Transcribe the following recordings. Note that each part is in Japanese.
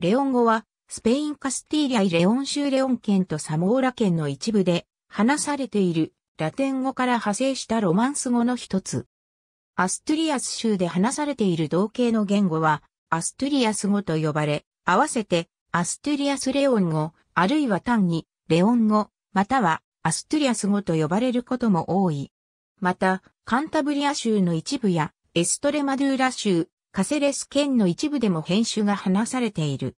レオン語は、スペインカスティーリアイレオン州レオン県とサモーラ県の一部で話されているラテン語から派生したロマンス語の一つ。アストゥリアス州で話されている同型の言語は、アストゥリアス語と呼ばれ、合わせて、アストゥリアスレオン語、あるいは単に、レオン語、または、アストゥリアス語と呼ばれることも多い。また、カンタブリア州の一部や、エストレマドゥーラ州、カセレス県の一部でも編集が話されている。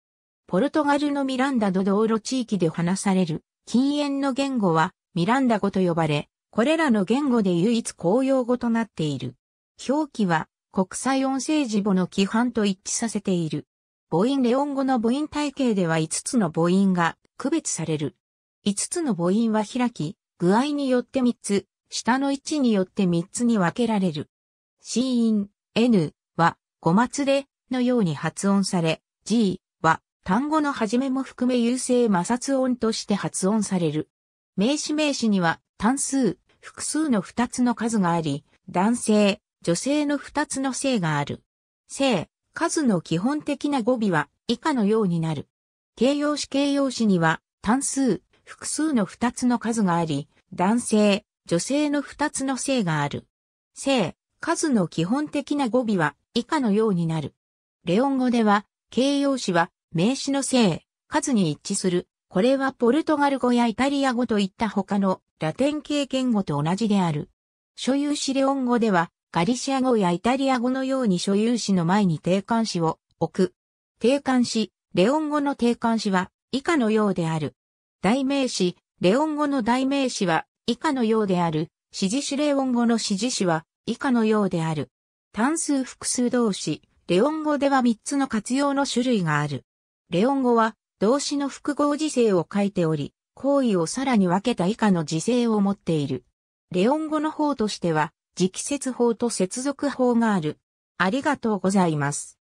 ポルトガルのミランダ・ド道路地域で話される禁煙の言語はミランダ語と呼ばれ、これらの言語で唯一公用語となっている。表記は国際音声字母の規範と一致させている。母音レオン語の母音体系では5つの母音が区別される。5つの母音は開き、具合によって3つ、下の位置によって3つに分けられる。C 音、N、まつれのように発音され、g は単語の始めも含め優勢摩擦音として発音される。名詞名詞には単数、複数の二つの数があり、男性、女性の二つの性がある。性、数の基本的な語尾は以下のようになる。形容詞形容詞には単数、複数の二つの数があり、男性、女性の二つの性がある。性、数の基本的な語尾は以下のようになる。レオン語では、形容詞は名詞の性、数に一致する。これはポルトガル語やイタリア語といった他のラテン系言語と同じである。所有詞レオン語では、ガリシア語やイタリア語のように所有詞の前に定冠詞を置く。定冠詞、レオン語の定冠詞は以下のようである。代名詞、レオン語の代名詞は以下のようである。指示詞レオン語の指示詞は以下のようである。単数複数動詞、レオン語では3つの活用の種類がある。レオン語は動詞の複合時制を書いており、行為をさらに分けた以下の時制を持っている。レオン語の方としては、直接法と接続法がある。ありがとうございます。